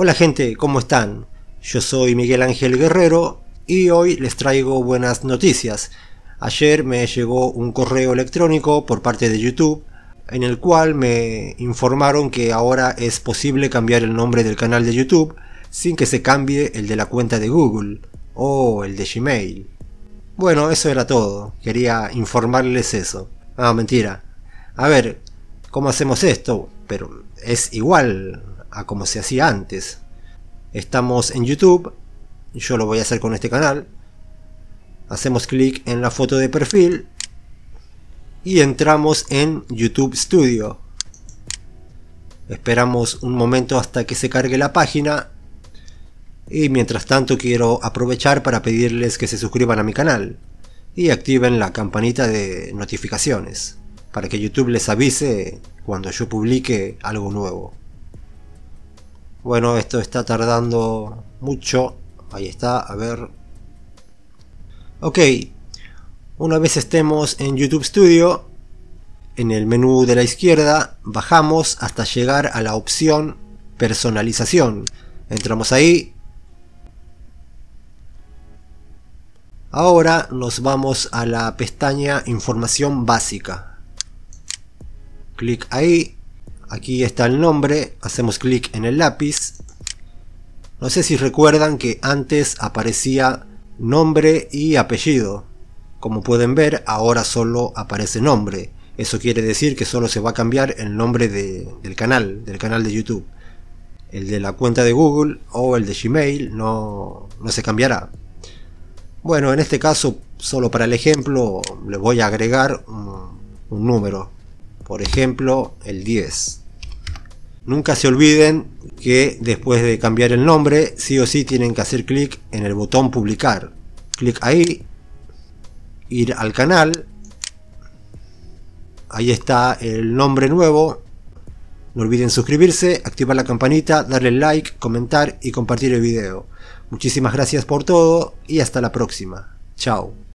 Hola gente, ¿cómo están? Yo soy Miguel Ángel Guerrero y hoy les traigo buenas noticias. Ayer me llegó un correo electrónico por parte de YouTube en el cual me informaron que ahora es posible cambiar el nombre del canal de YouTube sin que se cambie el de la cuenta de Google o el de Gmail. Bueno, eso era todo. Quería informarles eso. Ah, mentira. A ver, ¿cómo hacemos esto? Pero es igual a como se hacía antes. Estamos en YouTube, yo lo voy a hacer con este canal. Hacemos clic en la foto de perfil y entramos en YouTube Studio. Esperamos un momento hasta que se cargue la página y mientras tanto quiero aprovechar para pedirles que se suscriban a mi canal y activen la campanita de notificaciones para que YouTube les avise cuando yo publique algo nuevo. Bueno, esto está tardando mucho. Ahí está, a ver. Ok, una vez estemos en YouTube Studio, en el menú de la izquierda bajamos hasta llegar a la opción personalización. Entramos ahí. Ahora nos vamos a la pestaña información básica. Clic ahí Aquí está el nombre, hacemos clic en el lápiz. No sé si recuerdan que antes aparecía nombre y apellido. Como pueden ver, ahora solo aparece nombre. Eso quiere decir que solo se va a cambiar el nombre del canal, del canal de YouTube. El de la cuenta de Google o el de Gmail no, se cambiará. Bueno, en este caso, solo para el ejemplo, le voy a agregar un, un número por ejemplo el 10. Nunca se olviden que después de cambiar el nombre, sí o sí tienen que hacer clic en el botón publicar. Clic ahí, ir al canal, ahí está el nombre nuevo. No olviden suscribirse, activar la campanita, darle like, comentar y compartir el video. Muchísimas gracias por todo y hasta la próxima. Chao.